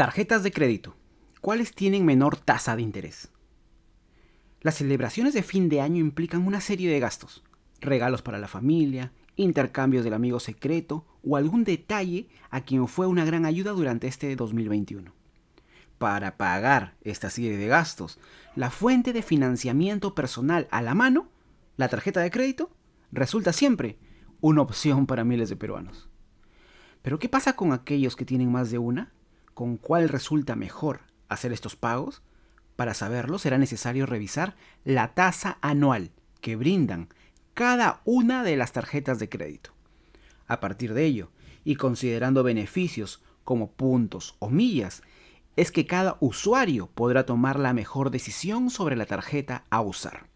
Tarjetas de crédito. ¿Cuáles tienen menor tasa de interés? Las celebraciones de fin de año implican una serie de gastos. Regalos para la familia, intercambios del amigo secreto o algún detalle a quien fue una gran ayuda durante este 2021. Para pagar esta serie de gastos, la fuente de financiamiento personal a la mano, la tarjeta de crédito, resulta siempre una opción para miles de peruanos. Pero ¿qué pasa con aquellos que tienen más de una? con cuál resulta mejor hacer estos pagos, para saberlo será necesario revisar la tasa anual que brindan cada una de las tarjetas de crédito. A partir de ello, y considerando beneficios como puntos o millas, es que cada usuario podrá tomar la mejor decisión sobre la tarjeta a usar.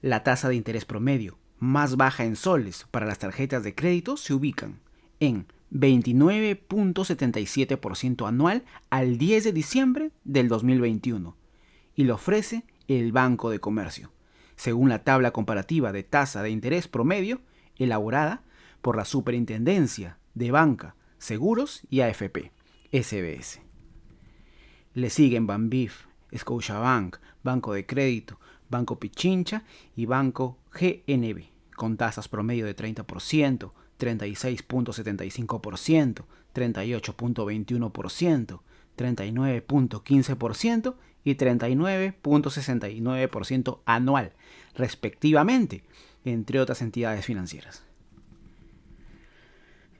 La tasa de interés promedio más baja en soles para las tarjetas de crédito se ubican en 29.77% anual al 10 de diciembre del 2021 y lo ofrece el Banco de Comercio, según la tabla comparativa de tasa de interés promedio elaborada por la Superintendencia de Banca, Seguros y AFP, SBS. Le siguen Banbif, Scotiabank, Banco de Crédito, Banco Pichincha y Banco GNB, con tasas promedio de 30%, 36.75%, 38.21%, 39.15% y 39.69% anual, respectivamente, entre otras entidades financieras.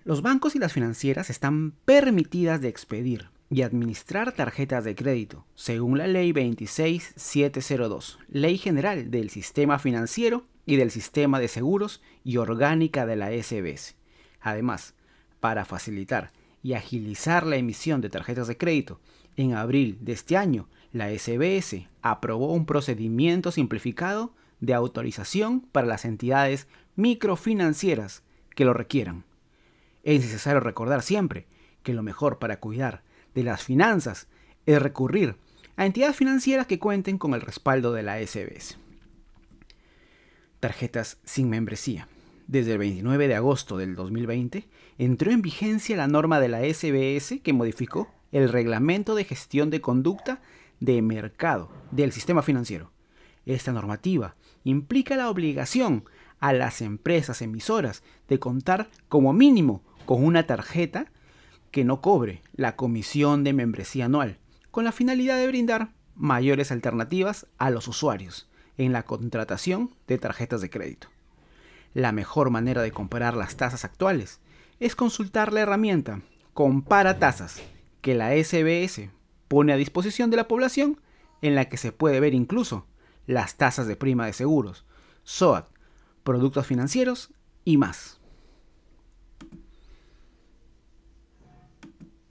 Los bancos y las financieras están permitidas de expedir y administrar tarjetas de crédito, según la Ley 26702, Ley General del Sistema Financiero y del sistema de seguros y orgánica de la SBS. Además, para facilitar y agilizar la emisión de tarjetas de crédito, en abril de este año, la SBS aprobó un procedimiento simplificado de autorización para las entidades microfinancieras que lo requieran. Es necesario recordar siempre que lo mejor para cuidar de las finanzas es recurrir a entidades financieras que cuenten con el respaldo de la SBS tarjetas sin membresía. Desde el 29 de agosto del 2020 entró en vigencia la norma de la SBS que modificó el reglamento de gestión de conducta de mercado del sistema financiero. Esta normativa implica la obligación a las empresas emisoras de contar como mínimo con una tarjeta que no cobre la comisión de membresía anual, con la finalidad de brindar mayores alternativas a los usuarios en la contratación de tarjetas de crédito. La mejor manera de comparar las tasas actuales es consultar la herramienta Compara Tasas que la SBS pone a disposición de la población en la que se puede ver incluso las tasas de prima de seguros, SOAT, productos financieros y más.